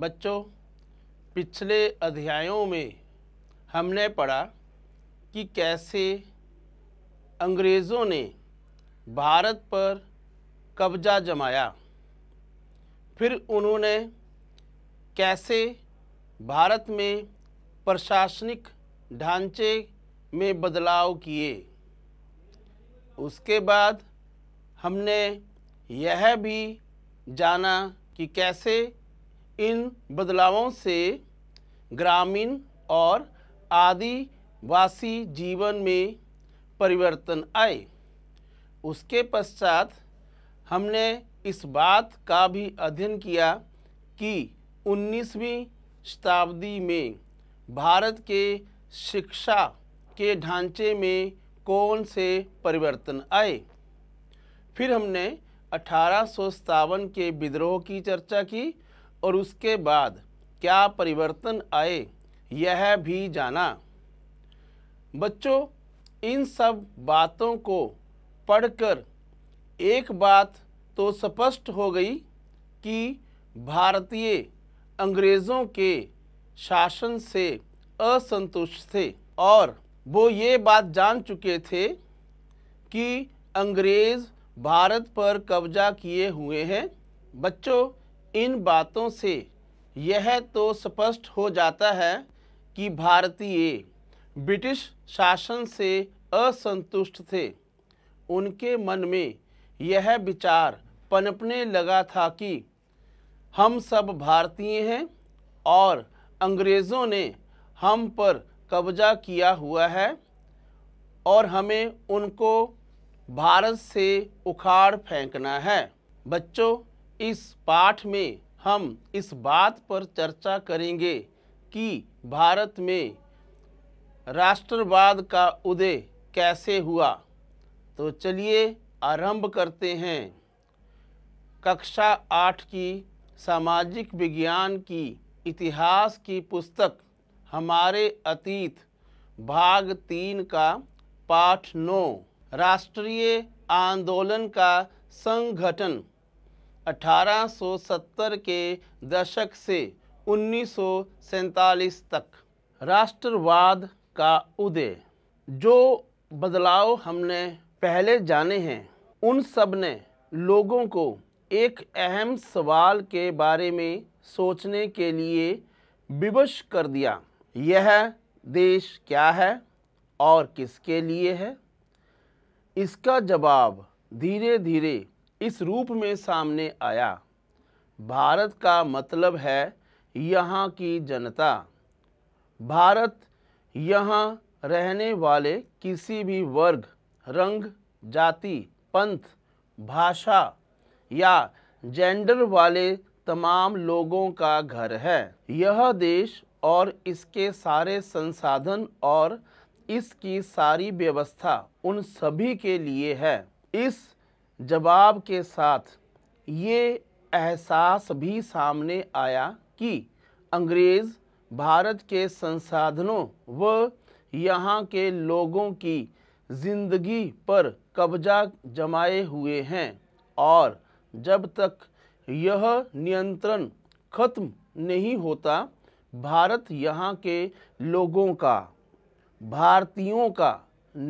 बच्चों पिछले अध्यायों में हमने पढ़ा कि कैसे अंग्रेज़ों ने भारत पर कब्जा जमाया फिर उन्होंने कैसे भारत में प्रशासनिक ढांचे में बदलाव किए उसके बाद हमने यह भी जाना कि कैसे इन बदलावों से ग्रामीण और आदिवासी जीवन में परिवर्तन आए उसके पश्चात हमने इस बात का भी अध्ययन किया कि 19वीं शताब्दी में भारत के शिक्षा के ढांचे में कौन से परिवर्तन आए फिर हमने अठारह के विद्रोह की चर्चा की और उसके बाद क्या परिवर्तन आए यह भी जाना बच्चों इन सब बातों को पढ़कर एक बात तो स्पष्ट हो गई कि भारतीय अंग्रेज़ों के शासन से असंतुष्ट थे और वो ये बात जान चुके थे कि अंग्रेज़ भारत पर कब्जा किए हुए हैं बच्चों इन बातों से यह तो स्पष्ट हो जाता है कि भारतीय ब्रिटिश शासन से असंतुष्ट थे उनके मन में यह विचार पनपने लगा था कि हम सब भारतीय हैं और अंग्रेज़ों ने हम पर कब्जा किया हुआ है और हमें उनको भारत से उखाड़ फेंकना है बच्चों इस पाठ में हम इस बात पर चर्चा करेंगे कि भारत में राष्ट्रवाद का उदय कैसे हुआ तो चलिए आरंभ करते हैं कक्षा आठ की सामाजिक विज्ञान की इतिहास की पुस्तक हमारे अतीत भाग तीन का पाठ नौ राष्ट्रीय आंदोलन का संगठन 1870 के दशक से उन्नीस तक राष्ट्रवाद का उदय जो बदलाव हमने पहले जाने हैं उन सब ने लोगों को एक अहम सवाल के बारे में सोचने के लिए विवश कर दिया यह देश क्या है और किसके लिए है इसका जवाब धीरे धीरे इस रूप में सामने आया भारत का मतलब है यहाँ की जनता भारत यहाँ रहने वाले किसी भी वर्ग रंग जाति पंथ भाषा या जेंडर वाले तमाम लोगों का घर है यह देश और इसके सारे संसाधन और इसकी सारी व्यवस्था उन सभी के लिए है इस जवाब के साथ ये एहसास भी सामने आया कि अंग्रेज़ भारत के संसाधनों व यहाँ के लोगों की ज़िंदगी पर कब्जा जमाए हुए हैं और जब तक यह नियंत्रण खत्म नहीं होता भारत यहाँ के लोगों का भारतीयों का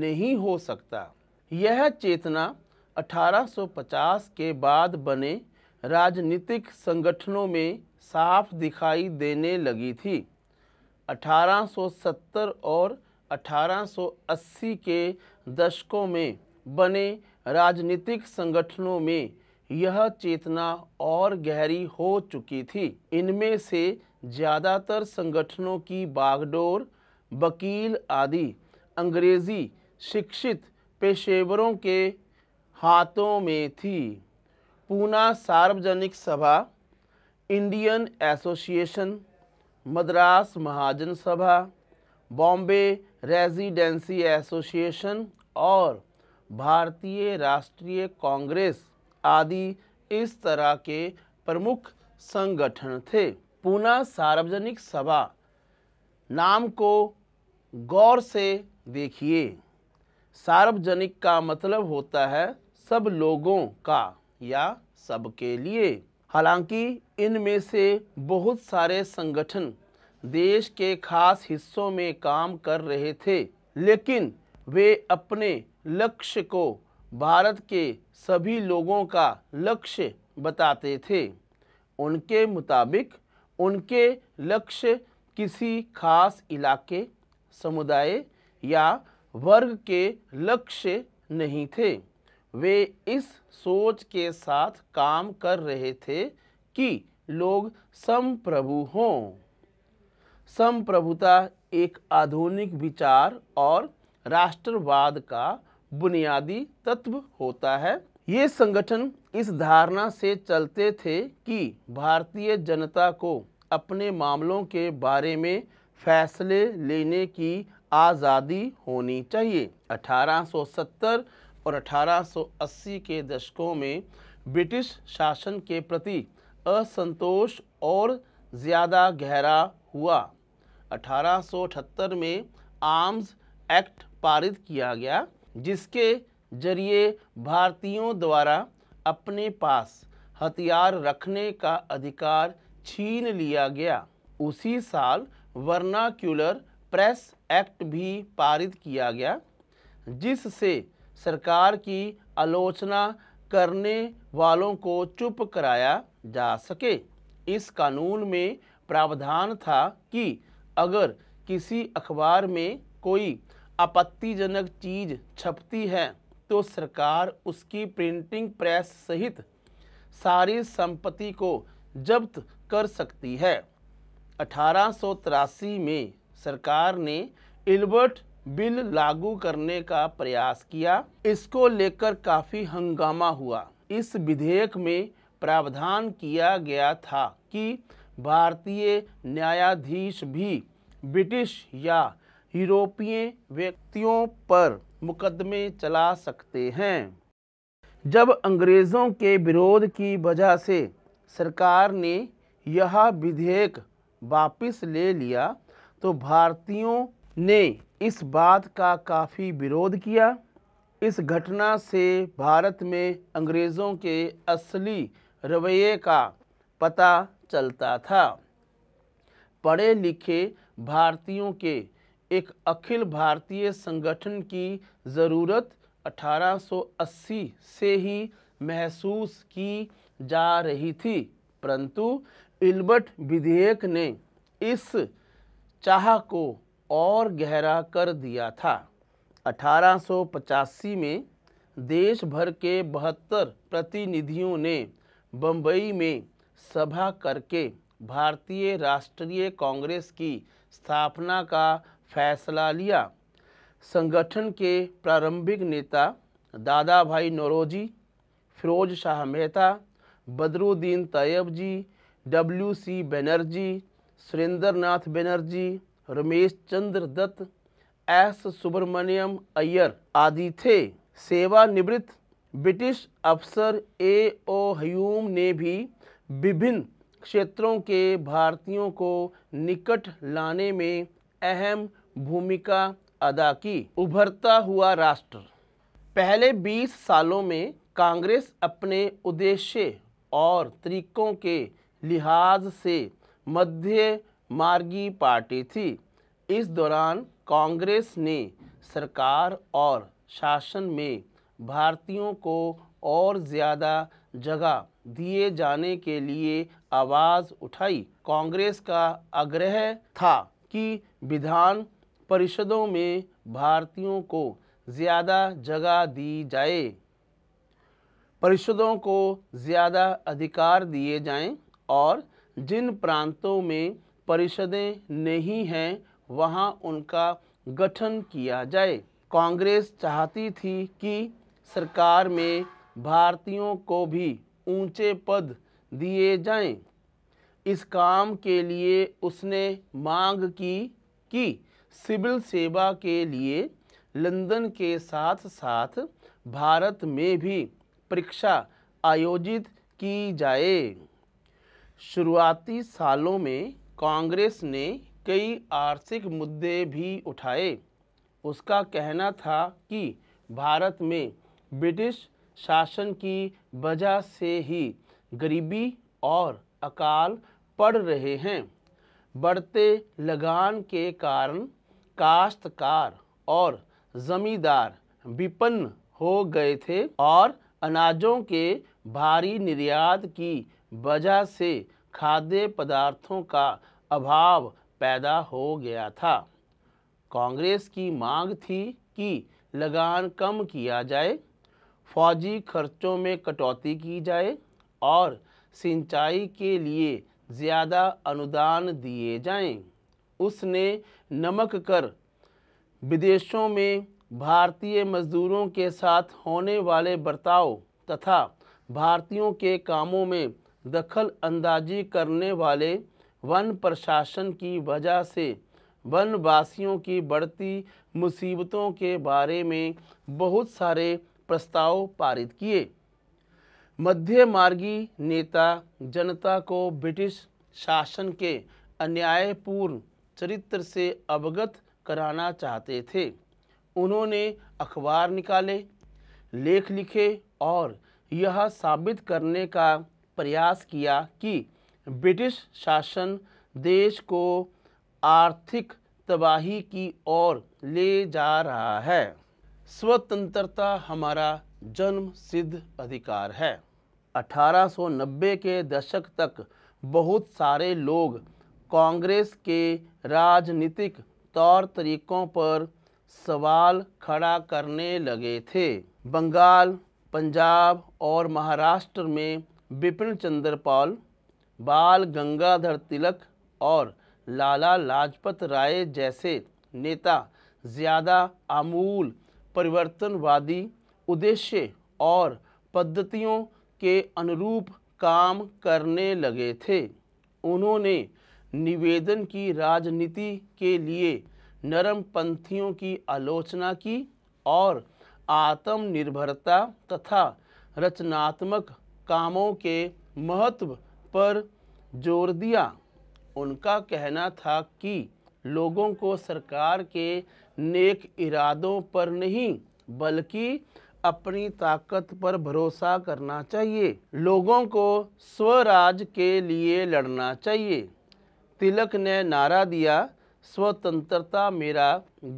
नहीं हो सकता यह चेतना 1850 के बाद बने राजनीतिक संगठनों में साफ दिखाई देने लगी थी 1870 और 1880 के दशकों में बने राजनीतिक संगठनों में यह चेतना और गहरी हो चुकी थी इनमें से ज़्यादातर संगठनों की बागडोर वकील आदि अंग्रेज़ी शिक्षित पेशेवरों के हाथों में थी पूना सार्वजनिक सभा इंडियन एसोसिएशन मद्रास महाजन सभा बॉम्बे रेजिडेंसी एसोसिएशन और भारतीय राष्ट्रीय कांग्रेस आदि इस तरह के प्रमुख संगठन थे पूना सार्वजनिक सभा नाम को गौर से देखिए सार्वजनिक का मतलब होता है सब लोगों का या सबके लिए हालांकि इनमें से बहुत सारे संगठन देश के खास हिस्सों में काम कर रहे थे लेकिन वे अपने लक्ष्य को भारत के सभी लोगों का लक्ष्य बताते थे उनके मुताबिक उनके लक्ष्य किसी खास इलाके समुदाय या वर्ग के लक्ष्य नहीं थे वे इस सोच के साथ काम कर रहे थे कि लोग संप्रभु हों संप्रभुता एक आधुनिक विचार और राष्ट्रवाद का बुनियादी तत्व होता है ये संगठन इस धारणा से चलते थे कि भारतीय जनता को अपने मामलों के बारे में फैसले लेने की आज़ादी होनी चाहिए 1870 और 1880 के दशकों में ब्रिटिश शासन के प्रति असंतोष और ज़्यादा गहरा हुआ 1878 में आर्म्स एक्ट पारित किया गया जिसके जरिए भारतीयों द्वारा अपने पास हथियार रखने का अधिकार छीन लिया गया उसी साल वर्नाक्यूलर प्रेस एक्ट भी पारित किया गया जिससे सरकार की आलोचना करने वालों को चुप कराया जा सके इस कानून में प्रावधान था कि अगर किसी अखबार में कोई आपत्तिजनक चीज़ छपती है तो सरकार उसकी प्रिंटिंग प्रेस सहित सारी संपत्ति को जब्त कर सकती है अठारह में सरकार ने एल्बर्ट बिल लागू करने का प्रयास किया इसको लेकर काफ़ी हंगामा हुआ इस विधेयक में प्रावधान किया गया था कि भारतीय न्यायाधीश भी ब्रिटिश या यूरोपीय व्यक्तियों पर मुकदमे चला सकते हैं जब अंग्रेज़ों के विरोध की वजह से सरकार ने यह विधेयक वापस ले लिया तो भारतीयों ने इस बात का काफ़ी विरोध किया इस घटना से भारत में अंग्रेज़ों के असली रवैये का पता चलता था पढ़े लिखे भारतीयों के एक अखिल भारतीय संगठन की ज़रूरत 1880 से ही महसूस की जा रही थी परंतु इल्बर्ट विधेयक ने इस चाह को और गहरा कर दिया था अठारह में देश भर के बहत्तर प्रतिनिधियों ने बम्बई में सभा करके भारतीय राष्ट्रीय कांग्रेस की स्थापना का फैसला लिया संगठन के प्रारंभिक नेता Dadabhai Naoroji Pherozeshah Mehta Badruddin Tyabji W C Banerjee Surendranath Banerjee Romesh Chandra Dutt S Subramania Iyer आदि थे सेवानिवृत्त ब्रिटिश अफसर ए ओ ह्यूम ने भी विभिन्न क्षेत्रों के भारतीयों को निकट लाने में अहम भूमिका अदा की उभरता हुआ राष्ट्र पहले 20 सालों में कांग्रेस अपने उद्देश्य और तरीकों के लिहाज से मध्य मार्गी पार्टी थी इस दौरान कांग्रेस ने सरकार और शासन में भारतीयों को और ज़्यादा जगह दिए जाने के लिए आवाज़ उठाई कांग्रेस का आग्रह था कि विधान परिषदों में भारतीयों को ज़्यादा जगह दी जाए परिषदों को ज़्यादा अधिकार दिए जाएं और जिन प्रांतों में परिषदें नहीं हैं वहां उनका गठन किया जाए कांग्रेस चाहती थी कि सरकार में भारतीयों को भी ऊंचे पद दिए जाएं। इस काम के लिए उसने मांग की कि सिविल सेवा के लिए लंदन के साथ साथ भारत में भी परीक्षा आयोजित की जाए शुरुआती सालों में कांग्रेस ने कई आर्थिक मुद्दे भी उठाए उसका कहना था कि भारत में ब्रिटिश शासन की वजह से ही गरीबी और अकाल पड़ रहे हैं बढ़ते लगान के कारण काश्तकार और ज़मींदार विपन्न हो गए थे और अनाजों के भारी निर्यात की वजह से खाद्य पदार्थों का अभाव पैदा हो गया था कांग्रेस की मांग थी कि लगान कम किया जाए फौजी खर्चों में कटौती की जाए और सिंचाई के लिए ज़्यादा अनुदान दिए जाएं। उसने नमक कर विदेशों में भारतीय मजदूरों के साथ होने वाले बर्ताव तथा भारतीयों के कामों में दखल अंदाजी करने वाले वन प्रशासन की वजह से वनवासियों की बढ़ती मुसीबतों के बारे में बहुत सारे प्रस्ताव पारित किए मध्य मार्गी नेता जनता को ब्रिटिश शासन के अन्यायपूर्ण चरित्र से अवगत कराना चाहते थे उन्होंने अखबार निकाले लेख लिखे और यह साबित करने का प्रयास किया कि ब्रिटिश शासन देश को आर्थिक तबाही की ओर ले जा रहा है स्वतंत्रता हमारा जन्म सिद्ध अधिकार है 1890 के दशक तक बहुत सारे लोग कांग्रेस के राजनीतिक तौर तरीकों पर सवाल खड़ा करने लगे थे बंगाल पंजाब और महाराष्ट्र में विपिन चंद्र बाल गंगाधर तिलक और लाला लाजपत राय जैसे नेता ज़्यादा आमूल परिवर्तनवादी उद्देश्य और पद्धतियों के अनुरूप काम करने लगे थे उन्होंने निवेदन की राजनीति के लिए नरम पंथियों की आलोचना की और आत्मनिर्भरता तथा रचनात्मक कामों के महत्व पर जोर दिया उनका कहना था कि लोगों को सरकार के नेक इरादों पर नहीं बल्कि अपनी ताकत पर भरोसा करना चाहिए लोगों को स्वराज के लिए लड़ना चाहिए तिलक ने नारा दिया स्वतंत्रता मेरा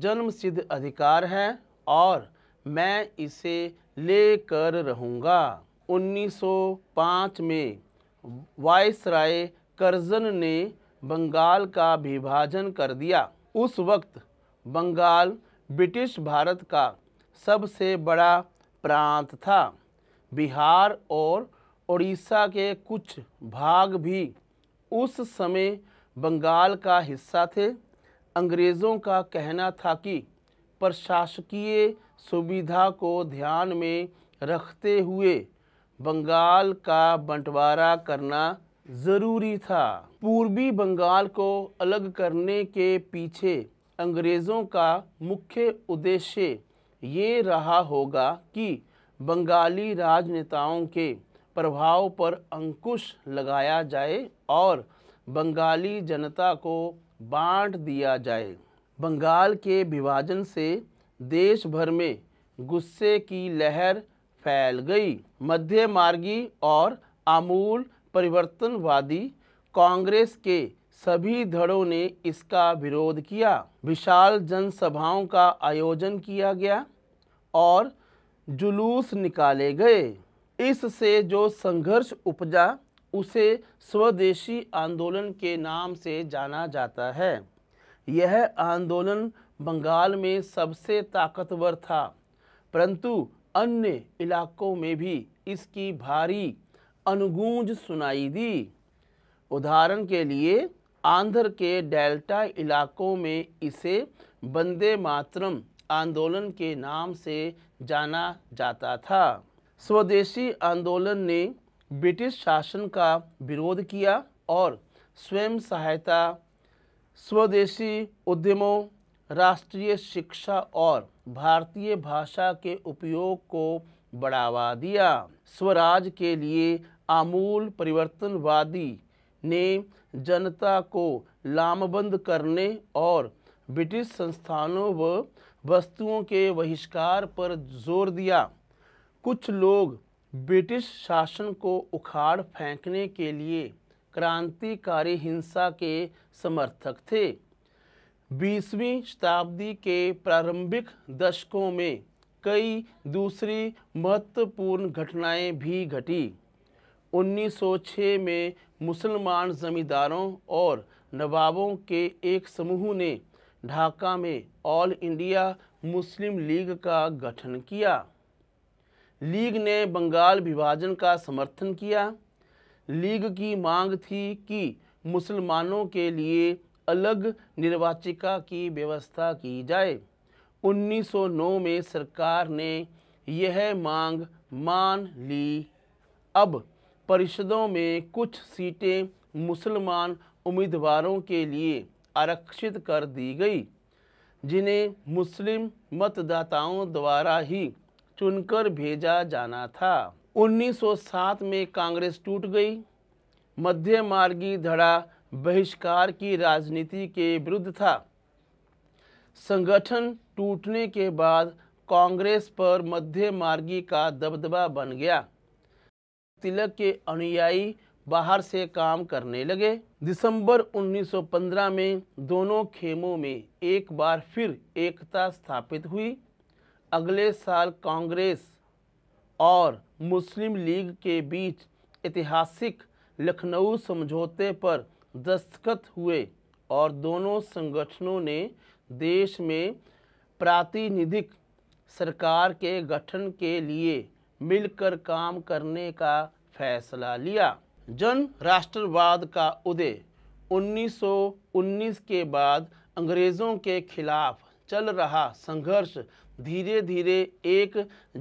जन्मसिद्ध अधिकार है और मैं इसे लेकर रहूँगा 1905 में वायसराय करजन ने बंगाल का विभाजन कर दिया उस वक्त बंगाल ब्रिटिश भारत का सबसे बड़ा प्रांत था बिहार और उड़ीसा के कुछ भाग भी उस समय बंगाल का हिस्सा थे अंग्रेज़ों का कहना था कि प्रशासकीय सुविधा को ध्यान में रखते हुए बंगाल का बंटवारा करना ज़रूरी था पूर्वी बंगाल को अलग करने के पीछे अंग्रेज़ों का मुख्य उद्देश्य ये रहा होगा कि बंगाली राजनेताओं के प्रभाव पर अंकुश लगाया जाए और बंगाली जनता को बांट दिया जाए बंगाल के विभाजन से देश भर में गुस्से की लहर फैल गई मध्य मार्गी और आमूल परिवर्तनवादी कांग्रेस के सभी धड़ों ने इसका विरोध किया विशाल जनसभाओं का आयोजन किया गया और जुलूस निकाले गए इससे जो संघर्ष उपजा उसे स्वदेशी आंदोलन के नाम से जाना जाता है यह आंदोलन बंगाल में सबसे ताकतवर था परंतु अन्य इलाकों में भी इसकी भारी अनुगूंज सुनाई दी उदाहरण के लिए आंध्र के डेल्टा इलाकों में इसे बंदे मातरम आंदोलन के नाम से जाना जाता था स्वदेशी आंदोलन ने ब्रिटिश शासन का विरोध किया और स्वयं सहायता स्वदेशी उद्यमों राष्ट्रीय शिक्षा और भारतीय भाषा के उपयोग को बढ़ावा दिया स्वराज के लिए आमूल परिवर्तनवादी ने जनता को लामबंद करने और ब्रिटिश संस्थानों व वस्तुओं के बहिष्कार पर जोर दिया कुछ लोग ब्रिटिश शासन को उखाड़ फेंकने के लिए क्रांतिकारी हिंसा के समर्थक थे बीसवीं शताब्दी के प्रारंभिक दशकों में कई दूसरी महत्वपूर्ण घटनाएं भी घटी 1906 में मुसलमान जमींदारों और नवाबों के एक समूह ने ढाका में ऑल इंडिया मुस्लिम लीग का गठन किया लीग ने बंगाल विभाजन का समर्थन किया लीग की मांग थी कि मुसलमानों के लिए अलग निर्वाचिका की व्यवस्था की जाए 1909 में सरकार ने यह मांग मान ली अब परिषदों में कुछ सीटें मुसलमान उम्मीदवारों के लिए आरक्षित कर दी गई जिन्हें मुस्लिम मतदाताओं द्वारा ही चुनकर भेजा जाना था 1907 में कांग्रेस टूट गई मध्यमार्गी धड़ा बहिष्कार की राजनीति के विरुद्ध था संगठन टूटने के बाद कांग्रेस पर मध्य मार्गी का दबदबा बन गया तिलक के अनुयायी बाहर से काम करने लगे दिसंबर 1915 में दोनों खेमों में एक बार फिर एकता स्थापित हुई अगले साल कांग्रेस और मुस्लिम लीग के बीच ऐतिहासिक लखनऊ समझौते पर दस्तखत हुए और दोनों संगठनों ने देश में प्रातिनिधिक सरकार के गठन के लिए मिलकर काम करने का फैसला लिया जन राष्ट्रवाद का उदय 1919 के बाद अंग्रेज़ों के खिलाफ चल रहा संघर्ष धीरे धीरे एक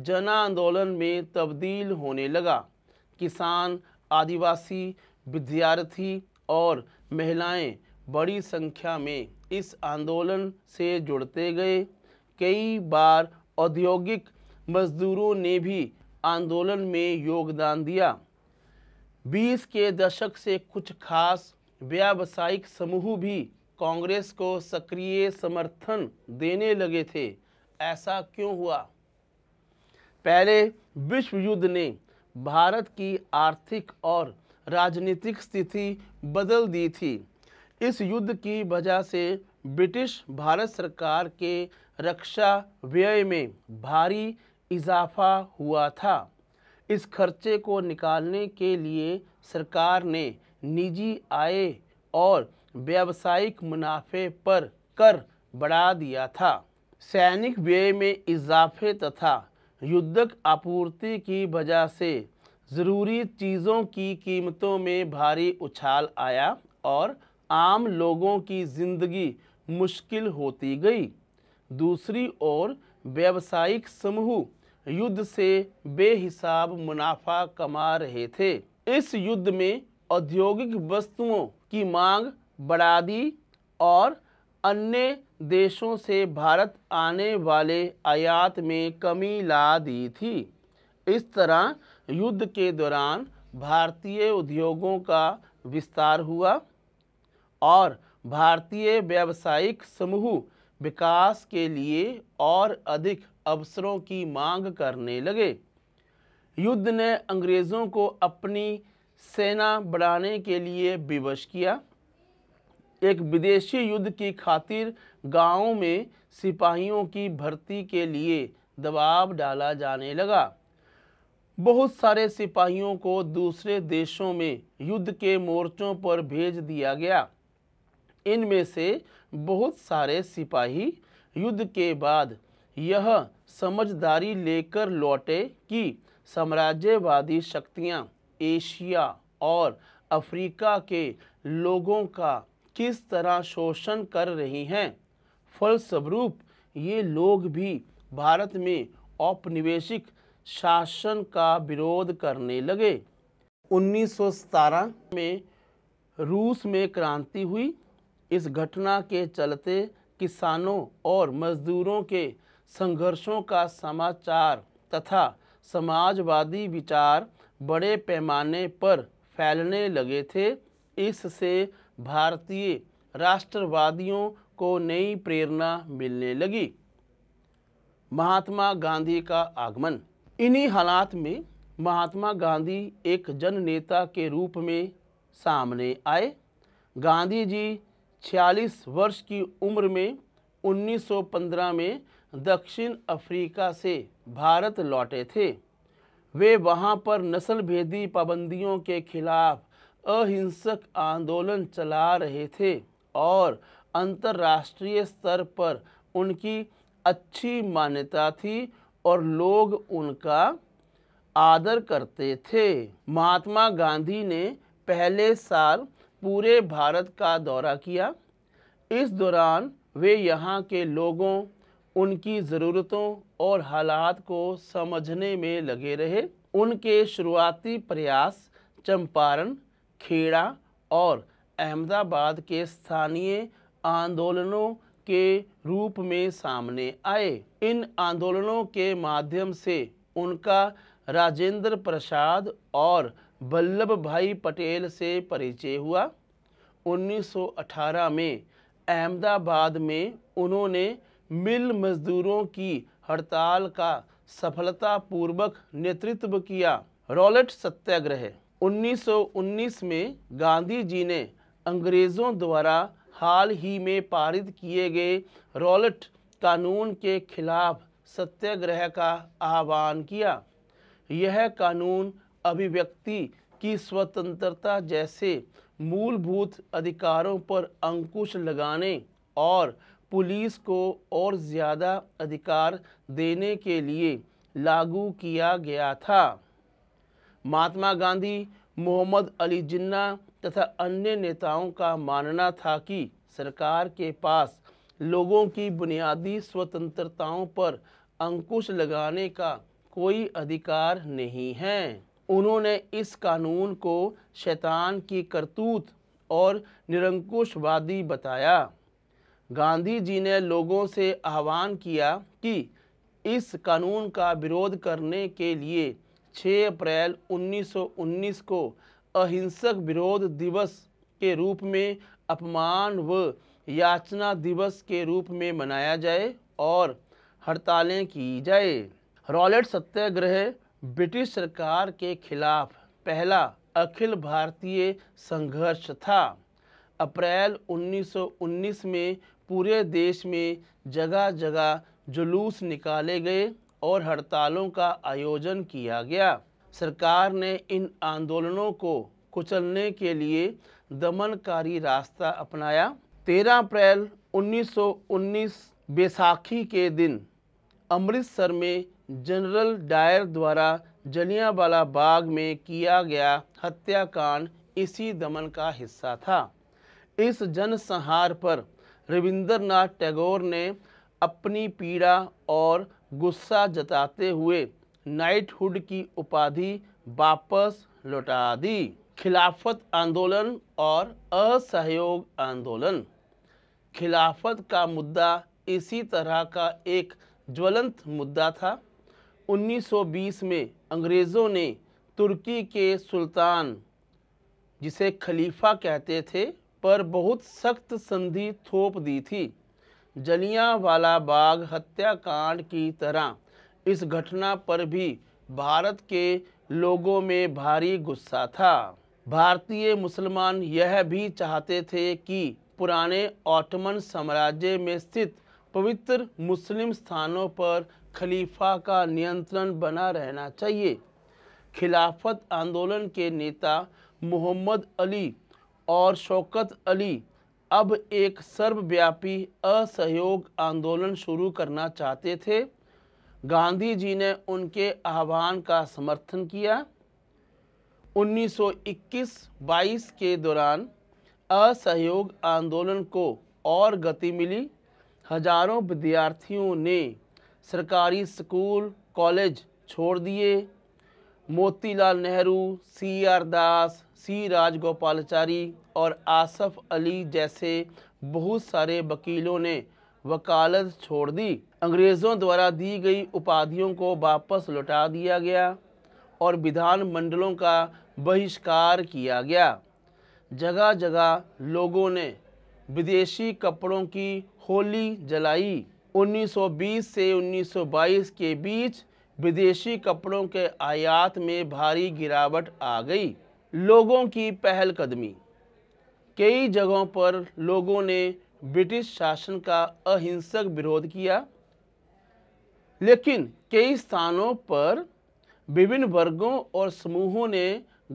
जन आंदोलन में तब्दील होने लगा किसान आदिवासी विद्यार्थी और महिलाएं बड़ी संख्या में इस आंदोलन से जुड़ते गए कई बार औद्योगिक मजदूरों ने भी आंदोलन में योगदान दिया 20 के दशक से कुछ खास व्यावसायिक समूह भी कांग्रेस को सक्रिय समर्थन देने लगे थे ऐसा क्यों हुआ पहले विश्व युद्ध ने भारत की आर्थिक और राजनीतिक स्थिति बदल दी थी इस युद्ध की वजह से ब्रिटिश भारत सरकार के रक्षा व्यय में भारी इजाफा हुआ था इस खर्चे को निकालने के लिए सरकार ने निजी आय और व्यावसायिक मुनाफे पर कर बढ़ा दिया था सैनिक व्यय में इजाफे तथा युद्धक आपूर्ति की वजह से ज़रूरी चीज़ों की कीमतों में भारी उछाल आया और आम लोगों की ज़िंदगी मुश्किल होती गई दूसरी ओर व्यावसायिक समूह युद्ध से बेहिसाब मुनाफा कमा रहे थे इस युद्ध में औद्योगिक वस्तुओं की मांग बढ़ा दी और अन्य देशों से भारत आने वाले आयात में कमी ला दी थी इस तरह युद्ध के दौरान भारतीय उद्योगों का विस्तार हुआ और भारतीय व्यावसायिक समूह विकास के लिए और अधिक अवसरों की मांग करने लगे युद्ध ने अंग्रेज़ों को अपनी सेना बढ़ाने के लिए विवश किया एक विदेशी युद्ध की खातिर गांवों में सिपाहियों की भर्ती के लिए दबाव डाला जाने लगा बहुत सारे सिपाहियों को दूसरे देशों में युद्ध के मोर्चों पर भेज दिया गया इनमें से बहुत सारे सिपाही युद्ध के बाद यह समझदारी लेकर लौटे कि साम्राज्यवादी शक्तियां एशिया और अफ्रीका के लोगों का किस तरह शोषण कर रही हैं फलस्वरूप ये लोग भी भारत में औपनिवेशिक शासन का विरोध करने लगे 1917 में रूस में क्रांति हुई इस घटना के चलते किसानों और मजदूरों के संघर्षों का समाचार तथा समाजवादी विचार बड़े पैमाने पर फैलने लगे थे इससे भारतीय राष्ट्रवादियों को नई प्रेरणा मिलने लगी महात्मा गांधी का आगमन इन्हीं हालात में महात्मा गांधी एक जन नेता के रूप में सामने आए गांधी जी 46 वर्ष की उम्र में 1915 में दक्षिण अफ्रीका से भारत लौटे थे वे वहां पर नस्ल भेदी पाबंदियों के खिलाफ अहिंसक आंदोलन चला रहे थे और अंतर्राष्ट्रीय स्तर पर उनकी अच्छी मान्यता थी और लोग उनका आदर करते थे महात्मा गांधी ने पहले साल पूरे भारत का दौरा किया इस दौरान वे यहाँ के लोगों उनकी ज़रूरतों और हालात को समझने में लगे रहे उनके शुरुआती प्रयास चंपारण खेड़ा और अहमदाबाद के स्थानीय आंदोलनों के रूप में सामने आए इन आंदोलनों के माध्यम से उनका राजेंद्र प्रसाद और वल्लभ भाई पटेल से परिचय हुआ 1918 में अहमदाबाद में उन्होंने मिल मजदूरों की हड़ताल का सफलतापूर्वक नेतृत्व किया रॉलेट सत्याग्रह 1919 में गांधी जी ने अंग्रेज़ों द्वारा हाल ही में पारित किए गए रॉलेट कानून के खिलाफ सत्याग्रह का आह्वान किया यह कानून अभिव्यक्ति की स्वतंत्रता जैसे मूलभूत अधिकारों पर अंकुश लगाने और पुलिस को और ज़्यादा अधिकार देने के लिए लागू किया गया था महात्मा गांधी मोहम्मद अली जिन्ना तथा अन्य नेताओं का मानना था कि सरकार के पास लोगों की बुनियादी स्वतंत्रताओं पर अंकुश लगाने का कोई अधिकार नहीं है उन्होंने इस कानून को शैतान की करतूत और निरंकुशवादी बताया गांधी जी ने लोगों से आह्वान किया कि इस कानून का विरोध करने के लिए 6 अप्रैल 1919 को अहिंसक विरोध दिवस के रूप में अपमान व याचना दिवस के रूप में मनाया जाए और हड़तालें की जाए रॉलेट सत्याग्रह ब्रिटिश सरकार के खिलाफ पहला अखिल भारतीय संघर्ष था अप्रैल 1919 में पूरे देश में जगह जगह जुलूस निकाले गए और हड़तालों का आयोजन किया गया सरकार ने इन आंदोलनों को कुचलने के लिए दमनकारी रास्ता अपनाया 13 अप्रैल 1919 बैसाखी के दिन अमृतसर में जनरल डायर द्वारा जलियावाला बाग में किया गया हत्याकांड इसी दमन का हिस्सा था इस जनसंहार पर रविंद्रनाथ टैगोर ने अपनी पीड़ा और गुस्सा जताते हुए नाइटहुड की उपाधि वापस लौटा दी खिलाफत आंदोलन और असहयोग आंदोलन खिलाफत का मुद्दा इसी तरह का एक ज्वलंत मुद्दा था 1920 में अंग्रेज़ों ने तुर्की के सुल्तान जिसे खलीफा कहते थे पर बहुत सख्त संधि थोप दी थी वाला बाग हत्याकांड की तरह इस घटना पर भी भारत के लोगों में भारी गुस्सा था भारतीय मुसलमान यह भी चाहते थे कि पुराने ओटमन साम्राज्य में स्थित पवित्र मुस्लिम स्थानों पर खलीफा का नियंत्रण बना रहना चाहिए खिलाफत आंदोलन के नेता मोहम्मद अली और शौकत अली अब एक सर्वव्यापी असहयोग आंदोलन शुरू करना चाहते थे गांधी जी ने उनके आह्वान का समर्थन किया 1921-22 के दौरान असहयोग आंदोलन को और गति मिली हजारों विद्यार्थियों ने सरकारी स्कूल कॉलेज छोड़ दिए Motilal Nehru C R Das C Rajagopalachari और आसफ अली जैसे बहुत सारे वकीलों ने वकालत छोड़ दी अंग्रेज़ों द्वारा दी गई उपाधियों को वापस लौटा दिया गया और विधान मंडलों का बहिष्कार किया गया जगह जगह लोगों ने विदेशी कपड़ों की होली जलाई 1920 से 1922 के बीच विदेशी कपड़ों के आयात में भारी गिरावट आ गई लोगों की पहलकदमी कई जगहों पर लोगों ने ब्रिटिश शासन का अहिंसक विरोध किया लेकिन कई स्थानों पर विभिन्न वर्गों और समूहों ने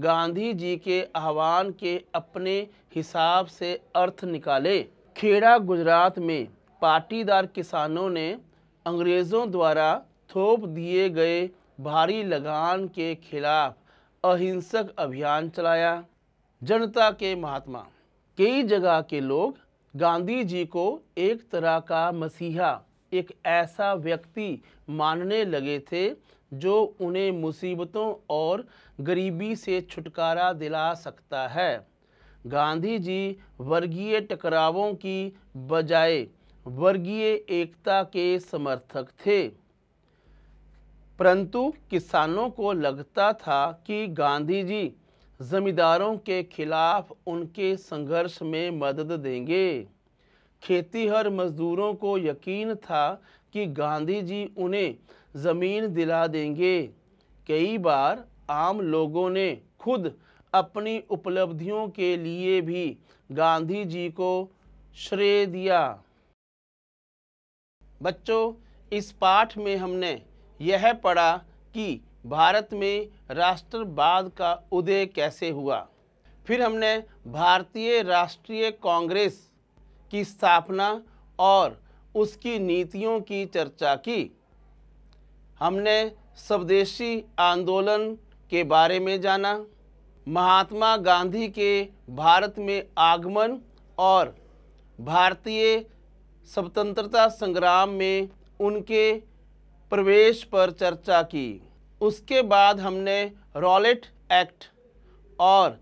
गांधी जी के आह्वान के अपने हिसाब से अर्थ निकाले खेड़ा गुजरात में पाटीदार किसानों ने अंग्रेज़ों द्वारा थोप दिए गए भारी लगान के खिलाफ अहिंसक अभियान चलाया जनता के महात्मा कई जगह के लोग गांधी जी को एक तरह का मसीहा एक ऐसा व्यक्ति मानने लगे थे जो उन्हें मुसीबतों और गरीबी से छुटकारा दिला सकता है गांधी जी वर्गीय टकरावों की बजाय वर्गीय एकता के समर्थक थे परंतु किसानों को लगता था कि गांधी जी ज़मींदारों के खिलाफ उनके संघर्ष में मदद देंगे खेती हर मज़दूरों को यकीन था कि गांधी जी उन्हें ज़मीन दिला देंगे कई बार आम लोगों ने खुद अपनी उपलब्धियों के लिए भी गांधी जी को श्रेय दिया बच्चों इस पाठ में हमने यह पढ़ा कि भारत में राष्ट्रवाद का उदय कैसे हुआ फिर हमने भारतीय राष्ट्रीय कांग्रेस की स्थापना और उसकी नीतियों की चर्चा की हमने स्वदेशी आंदोलन के बारे में जाना महात्मा गांधी के भारत में आगमन और भारतीय स्वतंत्रता संग्राम में उनके प्रवेश पर चर्चा की उसके बाद हमने रॉलेट एक्ट और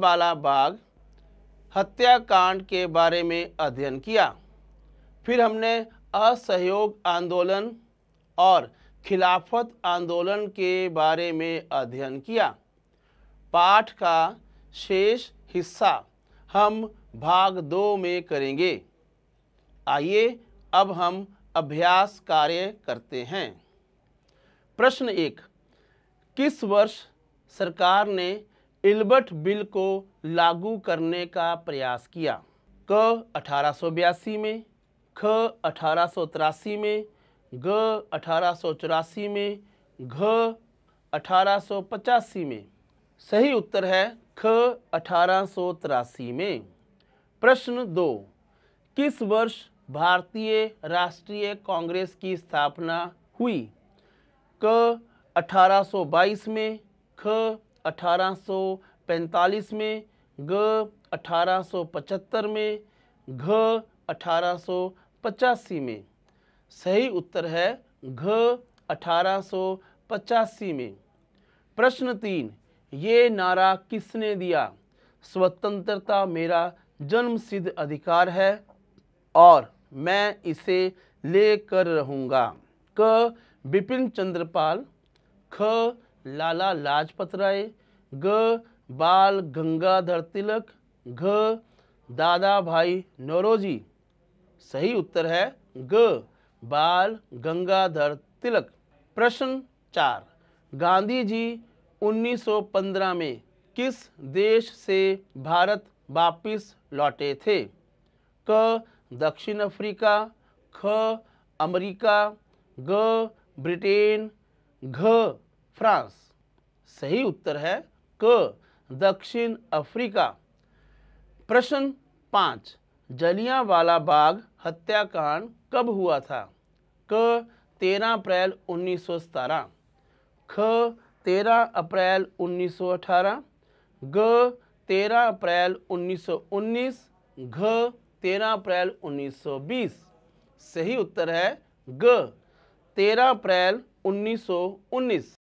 बाला बाग हत्याकांड के बारे में अध्ययन किया फिर हमने असहयोग आंदोलन और खिलाफत आंदोलन के बारे में अध्ययन किया पाठ का शेष हिस्सा हम भाग दो में करेंगे आइए अब हम अभ्यास कार्य करते हैं प्रश्न एक किस वर्ष सरकार ने इल्बर्ट बिल को लागू करने का प्रयास किया क अठारह में ख अठारह में ग अठारह में घ अठारह में सही उत्तर है ख अठारह में प्रश्न दो किस वर्ष भारतीय राष्ट्रीय कांग्रेस की स्थापना हुई क 1822 में ख 1845 में ग 1875 में घ 1885 में सही उत्तर है घ 1885 में प्रश्न तीन ये नारा किसने दिया स्वतंत्रता मेरा जन्म सिद्ध अधिकार है और मैं इसे लेकर रहूँगा क बिपिन चंद्रपाल ख लाला लाजपत राय ग बाल गंगाधर तिलक घ दादा भाई नौरोजी सही उत्तर है ग बाल गंगाधर तिलक प्रश्न चार गांधी जी 1915 में किस देश से भारत वापस लौटे थे क दक्षिण अफ्रीका ख अमेरिका ग ब्रिटेन घ फ्रांस सही उत्तर है क दक्षिण अफ्रीका प्रश्न पाँच जलियावाला बाग हत्याकांड कब हुआ था क तेरह अप्रैल उन्नीस सौ सतारह ख तेरह अप्रैल उन्नीस सौ अठारह ग तेरह अप्रैल उन्नीस सौ उन्नीस घ तेरह अप्रैल उन्नीस सौ बीस सही उत्तर है ग तेरह अप्रैल 1919